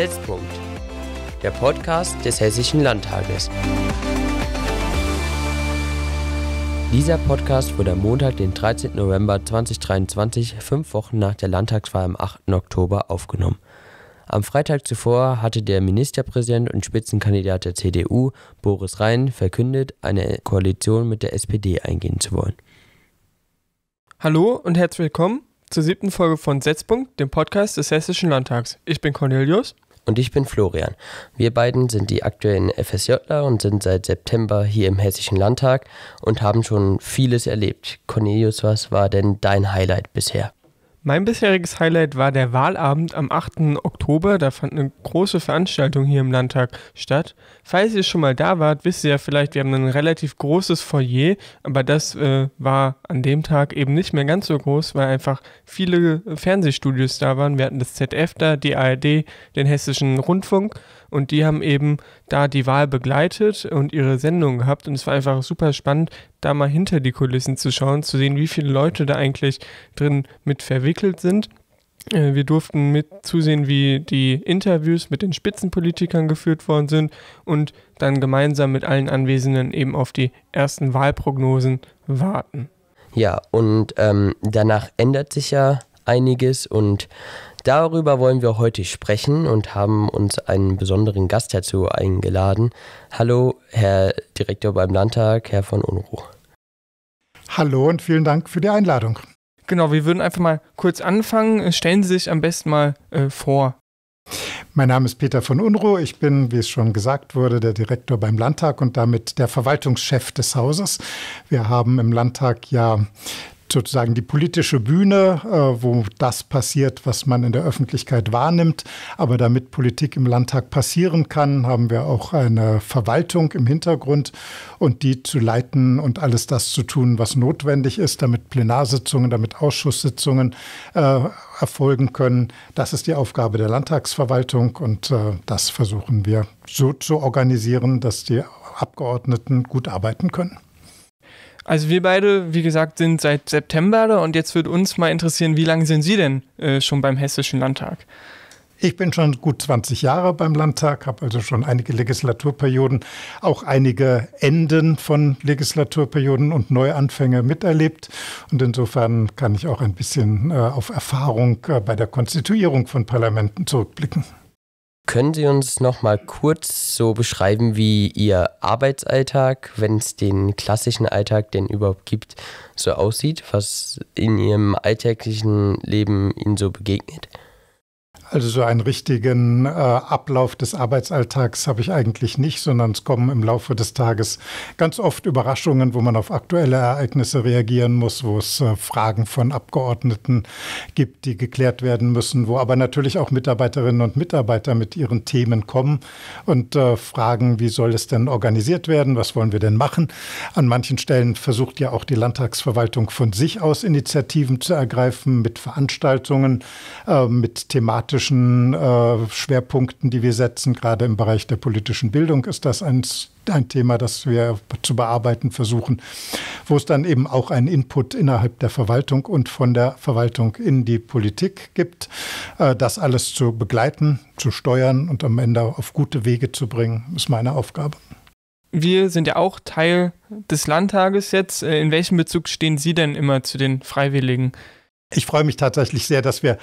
Setzpunkt, der Podcast des Hessischen Landtages. Dieser Podcast wurde am Montag, den 13. November 2023, fünf Wochen nach der Landtagswahl am 8. Oktober aufgenommen. Am Freitag zuvor hatte der Ministerpräsident und Spitzenkandidat der CDU, Boris Rhein, verkündet, eine Koalition mit der SPD eingehen zu wollen. Hallo und herzlich willkommen zur siebten Folge von Setzpunkt, dem Podcast des Hessischen Landtags. Ich bin Cornelius. Und ich bin Florian. Wir beiden sind die aktuellen FSJler und sind seit September hier im Hessischen Landtag und haben schon vieles erlebt. Cornelius, was war denn dein Highlight bisher? Mein bisheriges Highlight war der Wahlabend am 8. Oktober. Da fand eine große Veranstaltung hier im Landtag statt. Falls ihr schon mal da wart, wisst ihr ja vielleicht, wir haben ein relativ großes Foyer, aber das äh, war an dem Tag eben nicht mehr ganz so groß, weil einfach viele Fernsehstudios da waren. Wir hatten das ZF da, die ARD, den Hessischen Rundfunk. Und die haben eben da die Wahl begleitet und ihre Sendung gehabt. Und es war einfach super spannend, da mal hinter die Kulissen zu schauen, zu sehen, wie viele Leute da eigentlich drin mit verwickelt sind. Äh, wir durften mit zusehen, wie die Interviews mit den Spitzenpolitikern geführt worden sind und dann gemeinsam mit allen Anwesenden eben auf die ersten Wahlprognosen warten. Ja, und ähm, danach ändert sich ja einiges und darüber wollen wir heute sprechen und haben uns einen besonderen Gast dazu eingeladen. Hallo, Herr Direktor beim Landtag, Herr von Unruh. Hallo und vielen Dank für die Einladung. Genau, wir würden einfach mal kurz anfangen. Stellen Sie sich am besten mal äh, vor. Mein Name ist Peter von Unruh. Ich bin, wie es schon gesagt wurde, der Direktor beim Landtag und damit der Verwaltungschef des Hauses. Wir haben im Landtag ja sozusagen die politische Bühne, äh, wo das passiert, was man in der Öffentlichkeit wahrnimmt. Aber damit Politik im Landtag passieren kann, haben wir auch eine Verwaltung im Hintergrund und die zu leiten und alles das zu tun, was notwendig ist, damit Plenarsitzungen, damit Ausschusssitzungen äh, erfolgen können. Das ist die Aufgabe der Landtagsverwaltung und äh, das versuchen wir so zu organisieren, dass die Abgeordneten gut arbeiten können. Also wir beide, wie gesagt, sind seit September da und jetzt würde uns mal interessieren, wie lange sind Sie denn äh, schon beim Hessischen Landtag? Ich bin schon gut 20 Jahre beim Landtag, habe also schon einige Legislaturperioden, auch einige Enden von Legislaturperioden und Neuanfänge miterlebt. Und insofern kann ich auch ein bisschen äh, auf Erfahrung äh, bei der Konstituierung von Parlamenten zurückblicken. Können Sie uns noch mal kurz so beschreiben, wie Ihr Arbeitsalltag, wenn es den klassischen Alltag denn überhaupt gibt, so aussieht, was in Ihrem alltäglichen Leben Ihnen so begegnet? Also so einen richtigen äh, Ablauf des Arbeitsalltags habe ich eigentlich nicht, sondern es kommen im Laufe des Tages ganz oft Überraschungen, wo man auf aktuelle Ereignisse reagieren muss, wo es äh, Fragen von Abgeordneten gibt, die geklärt werden müssen, wo aber natürlich auch Mitarbeiterinnen und Mitarbeiter mit ihren Themen kommen und äh, fragen, wie soll es denn organisiert werden, was wollen wir denn machen. An manchen Stellen versucht ja auch die Landtagsverwaltung von sich aus Initiativen zu ergreifen mit Veranstaltungen, äh, mit thematischen politischen äh, Schwerpunkten, die wir setzen. Gerade im Bereich der politischen Bildung ist das ein, ein Thema, das wir zu bearbeiten versuchen, wo es dann eben auch einen Input innerhalb der Verwaltung und von der Verwaltung in die Politik gibt, äh, das alles zu begleiten, zu steuern und am Ende auf gute Wege zu bringen, ist meine Aufgabe. Wir sind ja auch Teil des Landtages jetzt. Äh, in welchem Bezug stehen Sie denn immer zu den Freiwilligen? Ich freue mich tatsächlich sehr, dass wir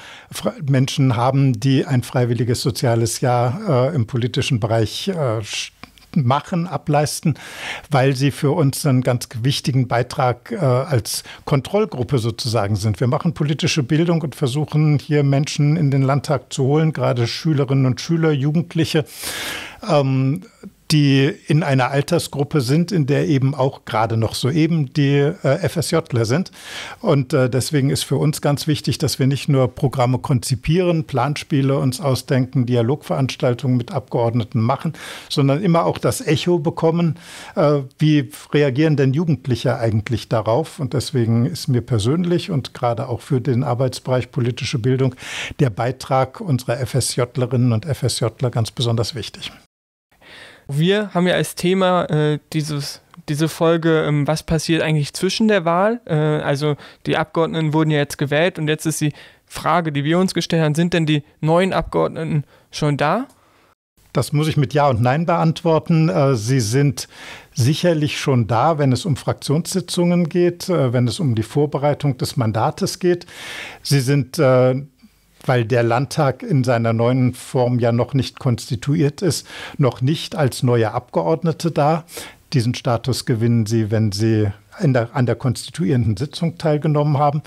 Menschen haben, die ein freiwilliges soziales Jahr äh, im politischen Bereich äh, machen, ableisten, weil sie für uns einen ganz wichtigen Beitrag äh, als Kontrollgruppe sozusagen sind. Wir machen politische Bildung und versuchen hier Menschen in den Landtag zu holen, gerade Schülerinnen und Schüler, Jugendliche. Ähm, die in einer Altersgruppe sind, in der eben auch gerade noch soeben die äh, FSJler sind. Und äh, deswegen ist für uns ganz wichtig, dass wir nicht nur Programme konzipieren, Planspiele uns ausdenken, Dialogveranstaltungen mit Abgeordneten machen, sondern immer auch das Echo bekommen, äh, wie reagieren denn Jugendliche eigentlich darauf. Und deswegen ist mir persönlich und gerade auch für den Arbeitsbereich politische Bildung der Beitrag unserer FSJlerinnen und FSJler ganz besonders wichtig. Wir haben ja als Thema äh, dieses, diese Folge, ähm, was passiert eigentlich zwischen der Wahl? Äh, also die Abgeordneten wurden ja jetzt gewählt und jetzt ist die Frage, die wir uns gestellt haben, sind denn die neuen Abgeordneten schon da? Das muss ich mit Ja und Nein beantworten. Äh, sie sind sicherlich schon da, wenn es um Fraktionssitzungen geht, äh, wenn es um die Vorbereitung des Mandates geht. Sie sind äh, weil der Landtag in seiner neuen Form ja noch nicht konstituiert ist, noch nicht als neue Abgeordnete da. Diesen Status gewinnen sie, wenn sie der, an der konstituierenden Sitzung teilgenommen haben.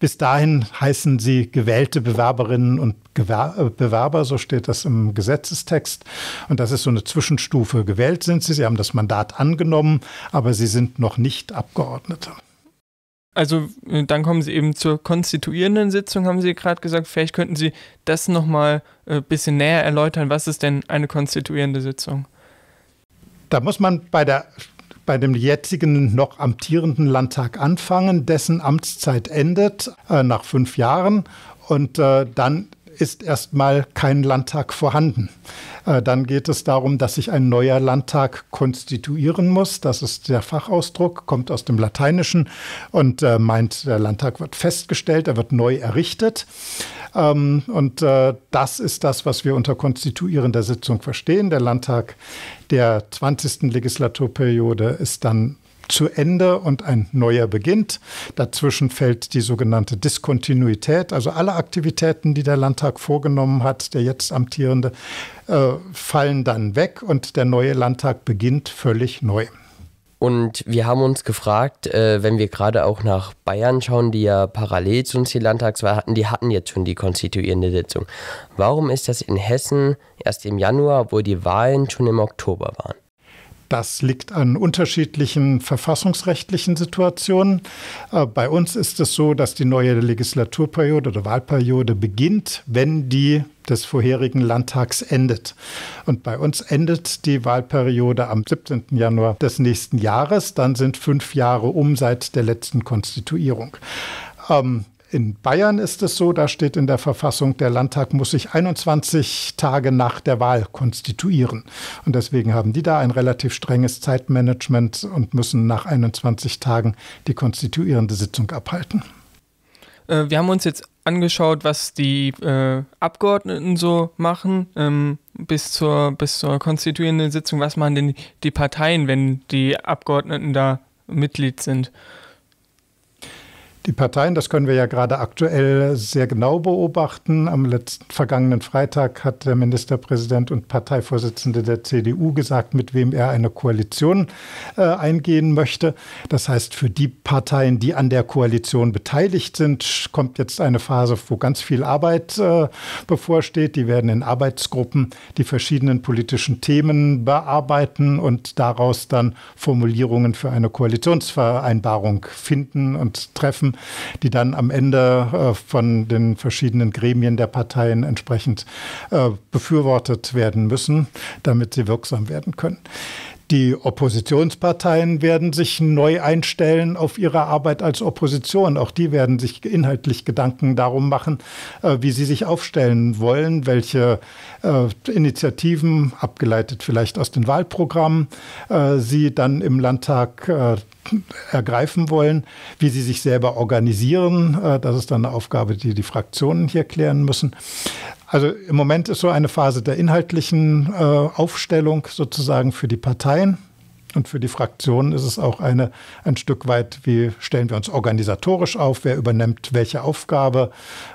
Bis dahin heißen sie gewählte Bewerberinnen und äh, Bewerber, so steht das im Gesetzestext. Und das ist so eine Zwischenstufe. Gewählt sind sie, sie haben das Mandat angenommen, aber sie sind noch nicht Abgeordnete. Also äh, dann kommen Sie eben zur konstituierenden Sitzung, haben Sie gerade gesagt. Vielleicht könnten Sie das nochmal ein äh, bisschen näher erläutern. Was ist denn eine konstituierende Sitzung? Da muss man bei, der, bei dem jetzigen noch amtierenden Landtag anfangen, dessen Amtszeit endet äh, nach fünf Jahren. Und äh, dann ist erstmal kein Landtag vorhanden. Äh, dann geht es darum, dass sich ein neuer Landtag konstituieren muss. Das ist der Fachausdruck, kommt aus dem Lateinischen und äh, meint, der Landtag wird festgestellt, er wird neu errichtet. Ähm, und äh, das ist das, was wir unter konstituierender Sitzung verstehen. Der Landtag der 20. Legislaturperiode ist dann zu Ende und ein neuer beginnt. Dazwischen fällt die sogenannte Diskontinuität, also alle Aktivitäten, die der Landtag vorgenommen hat, der jetzt amtierende, äh, fallen dann weg und der neue Landtag beginnt völlig neu. Und wir haben uns gefragt, äh, wenn wir gerade auch nach Bayern schauen, die ja parallel zu uns die Landtagswahl hatten, die hatten jetzt schon die konstituierende Sitzung. Warum ist das in Hessen erst im Januar, obwohl die Wahlen schon im Oktober waren? Das liegt an unterschiedlichen verfassungsrechtlichen Situationen. Äh, bei uns ist es so, dass die neue Legislaturperiode oder Wahlperiode beginnt, wenn die des vorherigen Landtags endet. Und bei uns endet die Wahlperiode am 17. Januar des nächsten Jahres. Dann sind fünf Jahre um seit der letzten Konstituierung. Ähm, in Bayern ist es so, da steht in der Verfassung, der Landtag muss sich 21 Tage nach der Wahl konstituieren. Und deswegen haben die da ein relativ strenges Zeitmanagement und müssen nach 21 Tagen die konstituierende Sitzung abhalten. Äh, wir haben uns jetzt angeschaut, was die äh, Abgeordneten so machen ähm, bis, zur, bis zur konstituierenden Sitzung. Was machen denn die Parteien, wenn die Abgeordneten da Mitglied sind? Die Parteien, das können wir ja gerade aktuell sehr genau beobachten. Am letzten vergangenen Freitag hat der Ministerpräsident und Parteivorsitzende der CDU gesagt, mit wem er eine Koalition äh, eingehen möchte. Das heißt, für die Parteien, die an der Koalition beteiligt sind, kommt jetzt eine Phase, wo ganz viel Arbeit äh, bevorsteht. Die werden in Arbeitsgruppen die verschiedenen politischen Themen bearbeiten und daraus dann Formulierungen für eine Koalitionsvereinbarung finden und treffen die dann am Ende äh, von den verschiedenen Gremien der Parteien entsprechend äh, befürwortet werden müssen, damit sie wirksam werden können. Die Oppositionsparteien werden sich neu einstellen auf ihre Arbeit als Opposition. Auch die werden sich inhaltlich Gedanken darum machen, äh, wie sie sich aufstellen wollen, welche äh, Initiativen, abgeleitet vielleicht aus den Wahlprogrammen, äh, sie dann im Landtag ergreifen wollen, wie sie sich selber organisieren. Das ist dann eine Aufgabe, die die Fraktionen hier klären müssen. Also im Moment ist so eine Phase der inhaltlichen äh, Aufstellung sozusagen für die Parteien. Und für die Fraktionen ist es auch eine, ein Stück weit, wie stellen wir uns organisatorisch auf, wer übernimmt welche Aufgabe,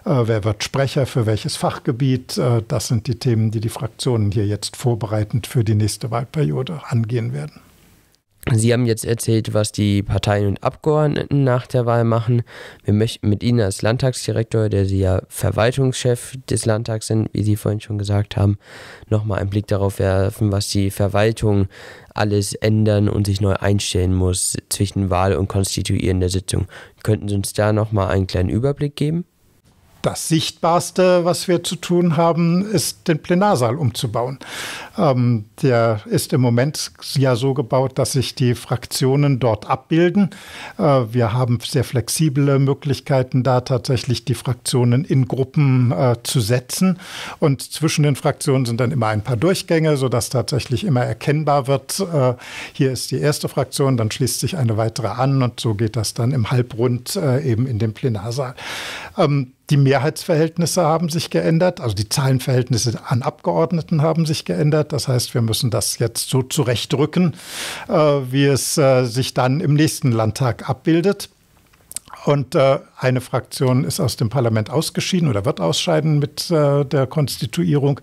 äh, wer wird Sprecher für welches Fachgebiet. Äh, das sind die Themen, die die Fraktionen hier jetzt vorbereitend für die nächste Wahlperiode angehen werden. Sie haben jetzt erzählt, was die Parteien und Abgeordneten nach der Wahl machen. Wir möchten mit Ihnen als Landtagsdirektor, der Sie ja Verwaltungschef des Landtags sind, wie Sie vorhin schon gesagt haben, nochmal einen Blick darauf werfen, was die Verwaltung alles ändern und sich neu einstellen muss zwischen Wahl und konstituierender Sitzung. Könnten Sie uns da nochmal einen kleinen Überblick geben? das Sichtbarste, was wir zu tun haben, ist den Plenarsaal umzubauen. Ähm, der ist im Moment ja so gebaut, dass sich die Fraktionen dort abbilden. Äh, wir haben sehr flexible Möglichkeiten, da tatsächlich die Fraktionen in Gruppen äh, zu setzen. Und zwischen den Fraktionen sind dann immer ein paar Durchgänge, sodass tatsächlich immer erkennbar wird, äh, hier ist die erste Fraktion, dann schließt sich eine weitere an und so geht das dann im Halbrund äh, eben in den Plenarsaal. Ähm, die Mehrheitsverhältnisse haben sich geändert, also die Zahlenverhältnisse an Abgeordneten haben sich geändert. Das heißt, wir müssen das jetzt so zurechtrücken, äh, wie es äh, sich dann im nächsten Landtag abbildet. Und äh, eine Fraktion ist aus dem Parlament ausgeschieden oder wird ausscheiden mit äh, der Konstituierung.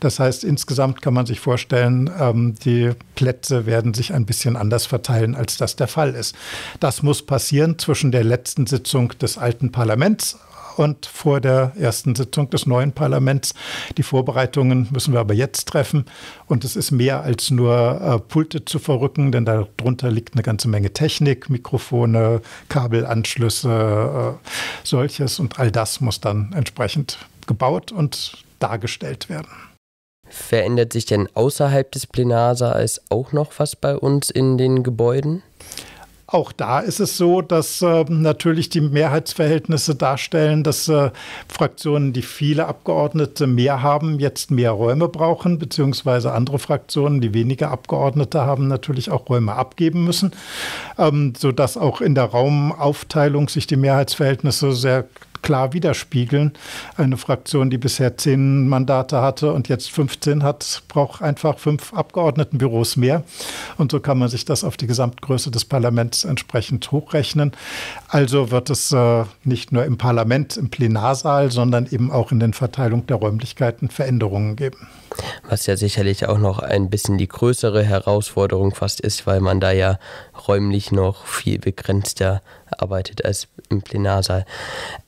Das heißt, insgesamt kann man sich vorstellen, ähm, die Plätze werden sich ein bisschen anders verteilen, als das der Fall ist. Das muss passieren zwischen der letzten Sitzung des alten Parlaments und vor der ersten Sitzung des neuen Parlaments. Die Vorbereitungen müssen wir aber jetzt treffen. Und es ist mehr als nur äh, Pulte zu verrücken, denn darunter liegt eine ganze Menge Technik, Mikrofone, Kabelanschlüsse, äh, solches. Und all das muss dann entsprechend gebaut und dargestellt werden. Verändert sich denn außerhalb des Plenarsaals auch noch was bei uns in den Gebäuden? Auch da ist es so, dass äh, natürlich die Mehrheitsverhältnisse darstellen, dass äh, Fraktionen, die viele Abgeordnete mehr haben, jetzt mehr Räume brauchen, beziehungsweise andere Fraktionen, die weniger Abgeordnete haben, natürlich auch Räume abgeben müssen, ähm, sodass auch in der Raumaufteilung sich die Mehrheitsverhältnisse sehr klar widerspiegeln. Eine Fraktion, die bisher zehn Mandate hatte und jetzt 15 hat, braucht einfach fünf Abgeordnetenbüros mehr. Und so kann man sich das auf die Gesamtgröße des Parlaments entsprechend hochrechnen. Also wird es äh, nicht nur im Parlament, im Plenarsaal, sondern eben auch in den Verteilung der Räumlichkeiten Veränderungen geben. Was ja sicherlich auch noch ein bisschen die größere Herausforderung fast ist, weil man da ja räumlich noch viel begrenzter arbeitet als im Plenarsaal.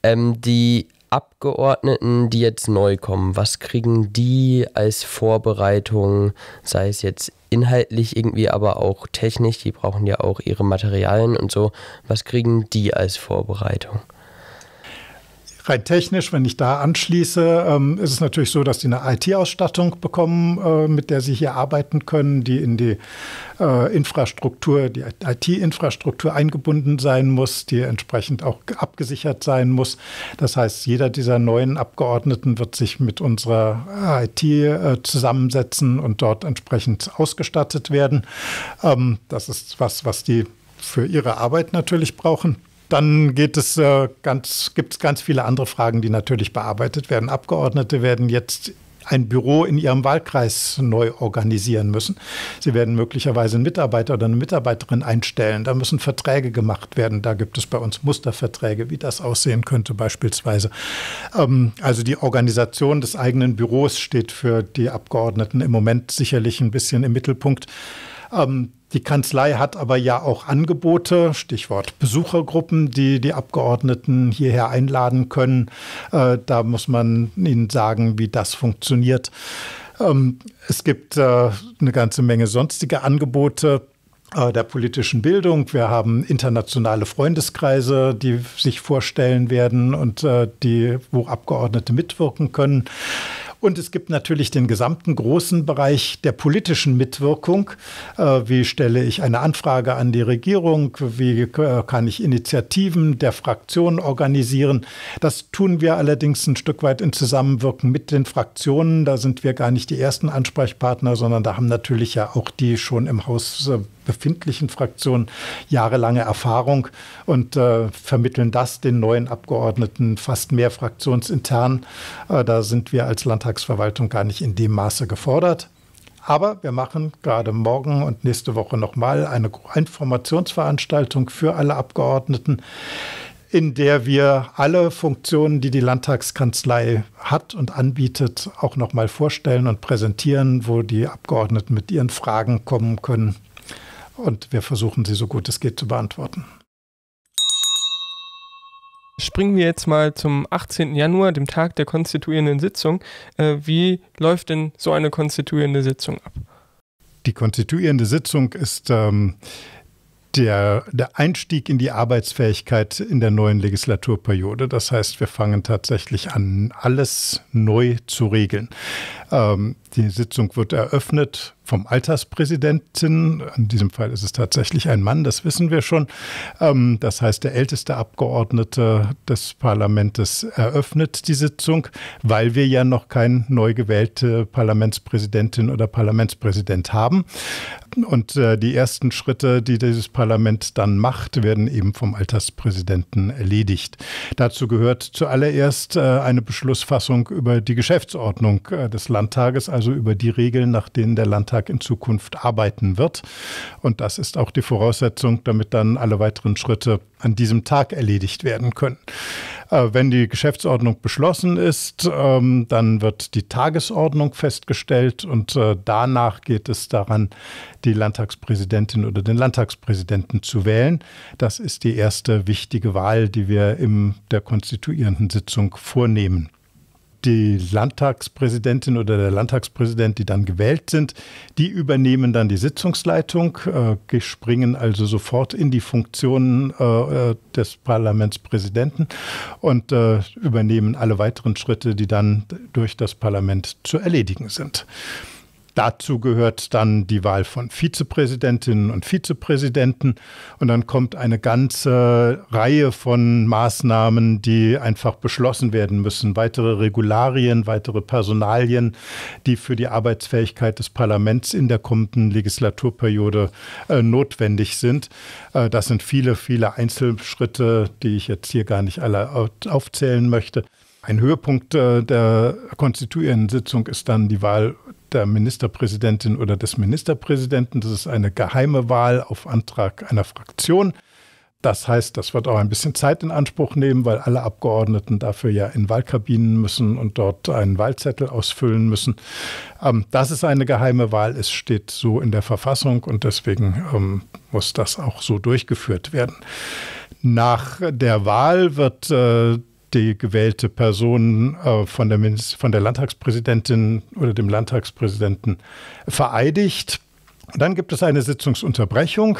Ähm, die Abgeordneten, die jetzt neu kommen, was kriegen die als Vorbereitung, sei es jetzt inhaltlich irgendwie, aber auch technisch, die brauchen ja auch ihre Materialien und so, was kriegen die als Vorbereitung? rein technisch, wenn ich da anschließe, ähm, ist es natürlich so, dass die eine IT-Ausstattung bekommen, äh, mit der sie hier arbeiten können, die in die äh, Infrastruktur, die IT-Infrastruktur eingebunden sein muss, die entsprechend auch abgesichert sein muss. Das heißt, jeder dieser neuen Abgeordneten wird sich mit unserer äh, IT äh, zusammensetzen und dort entsprechend ausgestattet werden. Ähm, das ist was, was die für ihre Arbeit natürlich brauchen. Dann geht es äh, ganz, gibt es ganz viele andere Fragen, die natürlich bearbeitet werden. Abgeordnete werden jetzt ein Büro in ihrem Wahlkreis neu organisieren müssen. Sie werden möglicherweise einen Mitarbeiter oder eine Mitarbeiterin einstellen. Da müssen Verträge gemacht werden. Da gibt es bei uns Musterverträge, wie das aussehen könnte beispielsweise. Ähm, also die Organisation des eigenen Büros steht für die Abgeordneten im Moment sicherlich ein bisschen im Mittelpunkt. Ähm, die Kanzlei hat aber ja auch Angebote, Stichwort Besuchergruppen, die die Abgeordneten hierher einladen können. Äh, da muss man ihnen sagen, wie das funktioniert. Ähm, es gibt äh, eine ganze Menge sonstiger Angebote äh, der politischen Bildung. Wir haben internationale Freundeskreise, die sich vorstellen werden und äh, die, wo Abgeordnete mitwirken können. Und es gibt natürlich den gesamten großen Bereich der politischen Mitwirkung. Äh, wie stelle ich eine Anfrage an die Regierung? Wie äh, kann ich Initiativen der Fraktionen organisieren? Das tun wir allerdings ein Stück weit in Zusammenwirken mit den Fraktionen. Da sind wir gar nicht die ersten Ansprechpartner, sondern da haben natürlich ja auch die schon im Haus äh, befindlichen Fraktionen jahrelange Erfahrung und äh, vermitteln das den neuen Abgeordneten fast mehr fraktionsintern. Äh, da sind wir als Landtagsverwaltung gar nicht in dem Maße gefordert. Aber wir machen gerade morgen und nächste Woche nochmal eine Informationsveranstaltung für alle Abgeordneten, in der wir alle Funktionen, die die Landtagskanzlei hat und anbietet, auch nochmal vorstellen und präsentieren, wo die Abgeordneten mit ihren Fragen kommen können und wir versuchen sie so gut es geht zu beantworten. Springen wir jetzt mal zum 18. Januar, dem Tag der konstituierenden Sitzung. Äh, wie läuft denn so eine konstituierende Sitzung ab? Die konstituierende Sitzung ist ähm, der, der Einstieg in die Arbeitsfähigkeit in der neuen Legislaturperiode. Das heißt, wir fangen tatsächlich an, alles neu zu regeln. Ähm, die Sitzung wird eröffnet vom Alterspräsidenten. In diesem Fall ist es tatsächlich ein Mann, das wissen wir schon. Ähm, das heißt, der älteste Abgeordnete des Parlaments eröffnet die Sitzung, weil wir ja noch keine neu gewählte Parlamentspräsidentin oder Parlamentspräsident haben. Und äh, die ersten Schritte, die dieses Parlament dann macht, werden eben vom Alterspräsidenten erledigt. Dazu gehört zuallererst äh, eine Beschlussfassung über die Geschäftsordnung äh, des Landtages, also über die Regeln, nach denen der Landtag in Zukunft arbeiten wird. Und das ist auch die Voraussetzung, damit dann alle weiteren Schritte an diesem Tag erledigt werden können. Äh, wenn die Geschäftsordnung beschlossen ist, ähm, dann wird die Tagesordnung festgestellt und äh, danach geht es daran, die Landtagspräsidentin oder den Landtagspräsidenten zu wählen. Das ist die erste wichtige Wahl, die wir in der konstituierenden Sitzung vornehmen die Landtagspräsidentin oder der Landtagspräsident, die dann gewählt sind, die übernehmen dann die Sitzungsleitung, äh, springen also sofort in die Funktionen äh, äh des Parlamentspräsidenten und äh, übernehmen alle weiteren Schritte, die dann durch das Parlament zu erledigen sind. Dazu gehört dann die Wahl von Vizepräsidentinnen und Vizepräsidenten. Und dann kommt eine ganze Reihe von Maßnahmen, die einfach beschlossen werden müssen. Weitere Regularien, weitere Personalien, die für die Arbeitsfähigkeit des Parlaments in der kommenden Legislaturperiode äh, notwendig sind. Äh, das sind viele, viele Einzelschritte, die ich jetzt hier gar nicht alle aufzählen möchte. Ein Höhepunkt äh, der konstituierenden Sitzung ist dann die Wahl der Ministerpräsidentin oder des Ministerpräsidenten. Das ist eine geheime Wahl auf Antrag einer Fraktion. Das heißt, das wird auch ein bisschen Zeit in Anspruch nehmen, weil alle Abgeordneten dafür ja in Wahlkabinen müssen und dort einen Wahlzettel ausfüllen müssen. Ähm, dass es eine geheime Wahl Es steht so in der Verfassung und deswegen ähm, muss das auch so durchgeführt werden. Nach der Wahl wird äh, die gewählte Person äh, von, der von der Landtagspräsidentin oder dem Landtagspräsidenten vereidigt. Dann gibt es eine Sitzungsunterbrechung,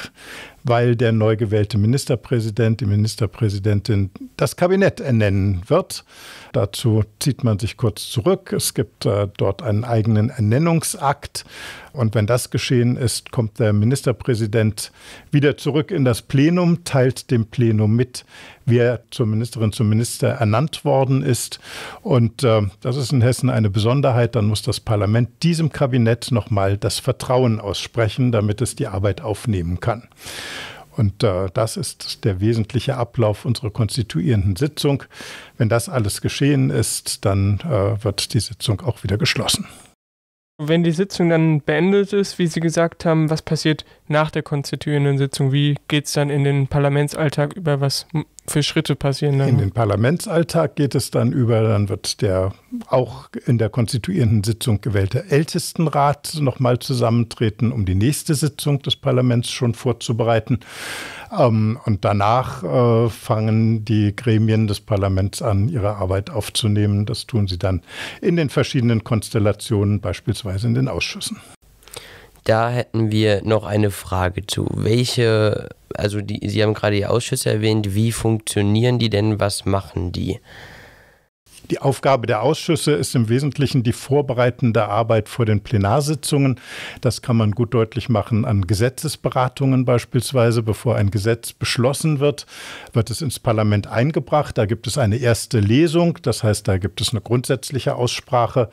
weil der neu gewählte Ministerpräsident, die Ministerpräsidentin das Kabinett ernennen wird. Dazu zieht man sich kurz zurück. Es gibt äh, dort einen eigenen Ernennungsakt. Und wenn das geschehen ist, kommt der Ministerpräsident wieder zurück in das Plenum, teilt dem Plenum mit, wer zur Ministerin, zum Minister ernannt worden ist. Und äh, das ist in Hessen eine Besonderheit. Dann muss das Parlament diesem Kabinett nochmal das Vertrauen aussprechen, damit es die Arbeit aufnehmen kann. Und äh, das ist der wesentliche Ablauf unserer konstituierenden Sitzung. Wenn das alles geschehen ist, dann äh, wird die Sitzung auch wieder geschlossen. Wenn die Sitzung dann beendet ist, wie Sie gesagt haben, was passiert nach der konstituierenden Sitzung? Wie geht es dann in den Parlamentsalltag über? Was für Schritte passieren dann? In den Parlamentsalltag geht es dann über, dann wird der auch in der konstituierenden Sitzung gewählte Ältestenrat nochmal zusammentreten, um die nächste Sitzung des Parlaments schon vorzubereiten. Ähm, und danach äh, fangen die Gremien des Parlaments an, ihre Arbeit aufzunehmen. Das tun sie dann in den verschiedenen Konstellationen, beispielsweise in den Ausschüssen da hätten wir noch eine Frage zu. Welche, also die, Sie haben gerade die Ausschüsse erwähnt, wie funktionieren die denn, was machen die? Die Aufgabe der Ausschüsse ist im Wesentlichen die vorbereitende Arbeit vor den Plenarsitzungen. Das kann man gut deutlich machen an Gesetzesberatungen beispielsweise. Bevor ein Gesetz beschlossen wird, wird es ins Parlament eingebracht. Da gibt es eine erste Lesung, das heißt, da gibt es eine grundsätzliche Aussprache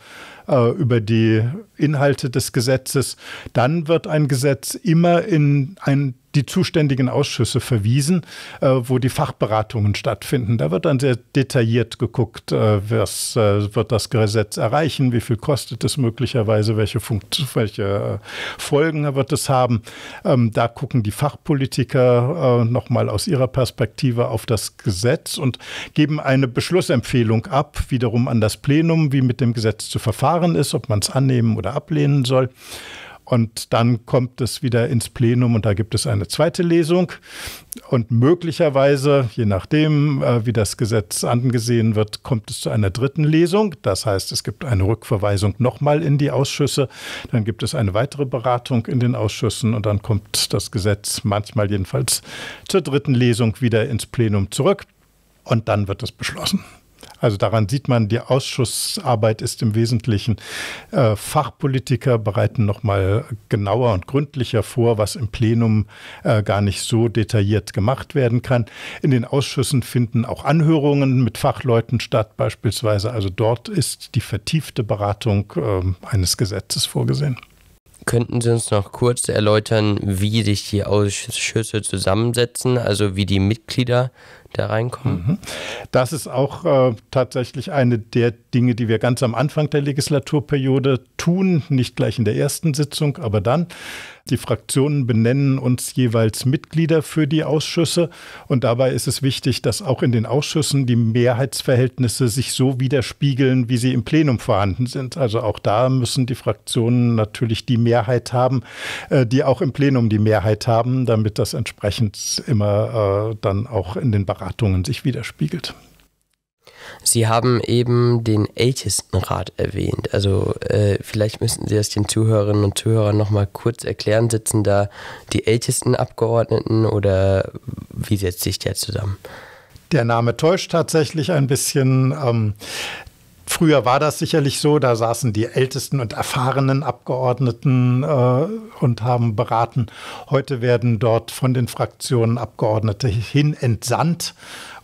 äh, über die Inhalte des Gesetzes. Dann wird ein Gesetz immer in ein die zuständigen Ausschüsse verwiesen, äh, wo die Fachberatungen stattfinden. Da wird dann sehr detailliert geguckt, äh, was äh, wird das Gesetz erreichen, wie viel kostet es möglicherweise, welche, Funkt welche Folgen wird es haben. Ähm, da gucken die Fachpolitiker äh, nochmal aus ihrer Perspektive auf das Gesetz und geben eine Beschlussempfehlung ab, wiederum an das Plenum, wie mit dem Gesetz zu verfahren ist, ob man es annehmen oder ablehnen soll. Und dann kommt es wieder ins Plenum und da gibt es eine zweite Lesung. Und möglicherweise, je nachdem, äh, wie das Gesetz angesehen wird, kommt es zu einer dritten Lesung. Das heißt, es gibt eine Rückverweisung nochmal in die Ausschüsse. Dann gibt es eine weitere Beratung in den Ausschüssen und dann kommt das Gesetz manchmal jedenfalls zur dritten Lesung wieder ins Plenum zurück. Und dann wird es beschlossen. Also daran sieht man, die Ausschussarbeit ist im Wesentlichen, äh, Fachpolitiker bereiten nochmal genauer und gründlicher vor, was im Plenum äh, gar nicht so detailliert gemacht werden kann. In den Ausschüssen finden auch Anhörungen mit Fachleuten statt, beispielsweise. Also dort ist die vertiefte Beratung äh, eines Gesetzes vorgesehen. Könnten Sie uns noch kurz erläutern, wie sich die Ausschüsse zusammensetzen, also wie die Mitglieder da reinkommen. Mhm. Das ist auch äh, tatsächlich eine der Dinge, die wir ganz am Anfang der Legislaturperiode tun, nicht gleich in der ersten Sitzung, aber dann. Die Fraktionen benennen uns jeweils Mitglieder für die Ausschüsse und dabei ist es wichtig, dass auch in den Ausschüssen die Mehrheitsverhältnisse sich so widerspiegeln, wie sie im Plenum vorhanden sind. Also auch da müssen die Fraktionen natürlich die Mehrheit haben, äh, die auch im Plenum die Mehrheit haben, damit das entsprechend immer äh, dann auch in den Bereich Beratungen sich widerspiegelt. Sie haben eben den Ältestenrat erwähnt. Also äh, vielleicht müssten Sie das den Zuhörerinnen und Zuhörern nochmal kurz erklären. Sitzen da die ältesten Abgeordneten oder wie setzt sich der zusammen? Der Name täuscht tatsächlich ein bisschen. Ähm, Früher war das sicherlich so, da saßen die ältesten und erfahrenen Abgeordneten äh, und haben beraten. Heute werden dort von den Fraktionen Abgeordnete hin entsandt.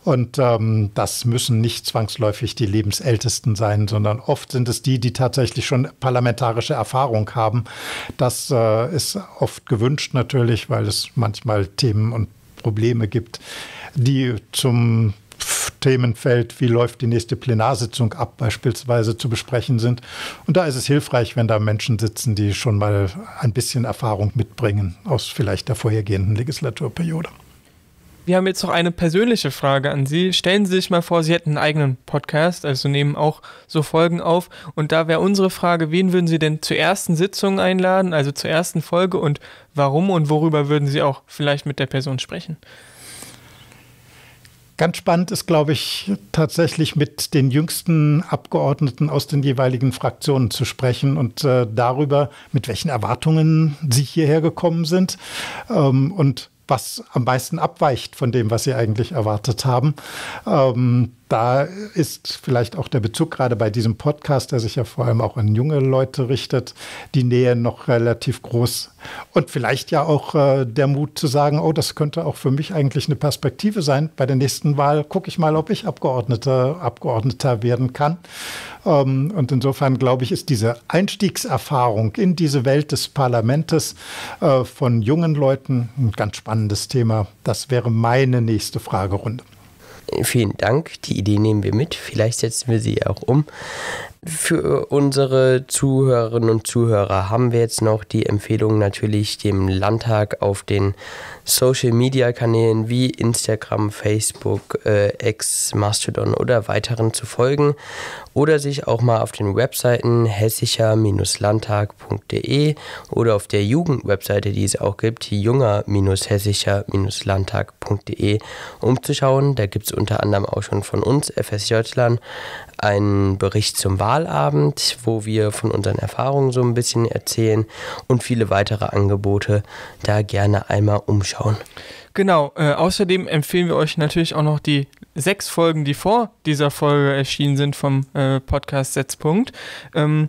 Und ähm, das müssen nicht zwangsläufig die Lebensältesten sein, sondern oft sind es die, die tatsächlich schon parlamentarische Erfahrung haben. Das äh, ist oft gewünscht natürlich, weil es manchmal Themen und Probleme gibt, die zum Themenfeld, wie läuft die nächste Plenarsitzung ab, beispielsweise zu besprechen sind. Und da ist es hilfreich, wenn da Menschen sitzen, die schon mal ein bisschen Erfahrung mitbringen aus vielleicht der vorhergehenden Legislaturperiode. Wir haben jetzt noch eine persönliche Frage an Sie. Stellen Sie sich mal vor, Sie hätten einen eigenen Podcast, also nehmen auch so Folgen auf. Und da wäre unsere Frage, wen würden Sie denn zur ersten Sitzung einladen, also zur ersten Folge und warum und worüber würden Sie auch vielleicht mit der Person sprechen? Ganz spannend ist, glaube ich, tatsächlich mit den jüngsten Abgeordneten aus den jeweiligen Fraktionen zu sprechen und äh, darüber, mit welchen Erwartungen sie hierher gekommen sind ähm, und was am meisten abweicht von dem, was sie eigentlich erwartet haben. Ähm, da ist vielleicht auch der Bezug gerade bei diesem Podcast, der sich ja vor allem auch an junge Leute richtet, die Nähe noch relativ groß. Und vielleicht ja auch äh, der Mut zu sagen, oh, das könnte auch für mich eigentlich eine Perspektive sein. Bei der nächsten Wahl gucke ich mal, ob ich Abgeordneter, Abgeordneter werden kann. Ähm, und insofern glaube ich, ist diese Einstiegserfahrung in diese Welt des Parlamentes äh, von jungen Leuten ein ganz spannendes Thema. Das wäre meine nächste Fragerunde. Vielen Dank, die Idee nehmen wir mit. Vielleicht setzen wir sie auch um. Für unsere Zuhörerinnen und Zuhörer haben wir jetzt noch die Empfehlung natürlich dem Landtag auf den Social-Media-Kanälen wie Instagram, Facebook, äh, X, Mastodon oder weiteren zu folgen oder sich auch mal auf den Webseiten hessischer-landtag.de oder auf der Jugendwebseite, die es auch gibt, junger-hessischer-landtag.de umzuschauen. Da gibt es unter anderem auch schon von uns, FSJlern, einen Bericht zum Wahlkampf. Wahlabend, wo wir von unseren Erfahrungen so ein bisschen erzählen und viele weitere Angebote. Da gerne einmal umschauen. Genau, äh, außerdem empfehlen wir euch natürlich auch noch die sechs Folgen, die vor dieser Folge erschienen sind vom äh, Podcast Setzpunkt. Ähm,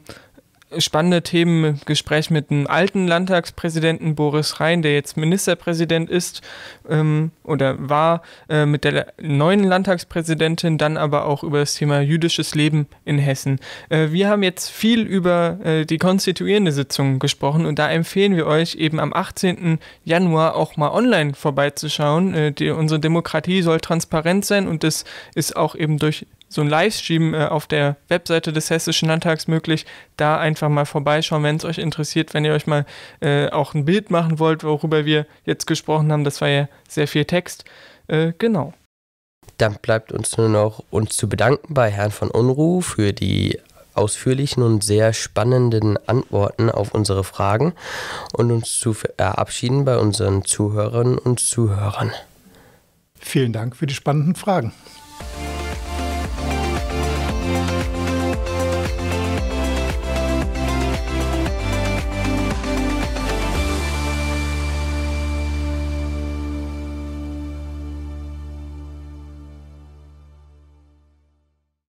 spannende Themen Gespräch mit dem alten Landtagspräsidenten Boris Rhein, der jetzt Ministerpräsident ist ähm, oder war, äh, mit der neuen Landtagspräsidentin, dann aber auch über das Thema jüdisches Leben in Hessen. Äh, wir haben jetzt viel über äh, die konstituierende Sitzung gesprochen und da empfehlen wir euch eben am 18. Januar auch mal online vorbeizuschauen. Äh, die, unsere Demokratie soll transparent sein und das ist auch eben durch so ein Livestream äh, auf der Webseite des Hessischen Landtags möglich. Da einfach mal vorbeischauen, wenn es euch interessiert, wenn ihr euch mal äh, auch ein Bild machen wollt, worüber wir jetzt gesprochen haben. Das war ja sehr viel Text. Äh, genau. Dann bleibt uns nur noch uns zu bedanken bei Herrn von Unruh für die ausführlichen und sehr spannenden Antworten auf unsere Fragen und uns zu äh, verabschieden bei unseren Zuhörerinnen und Zuhörern. Vielen Dank für die spannenden Fragen.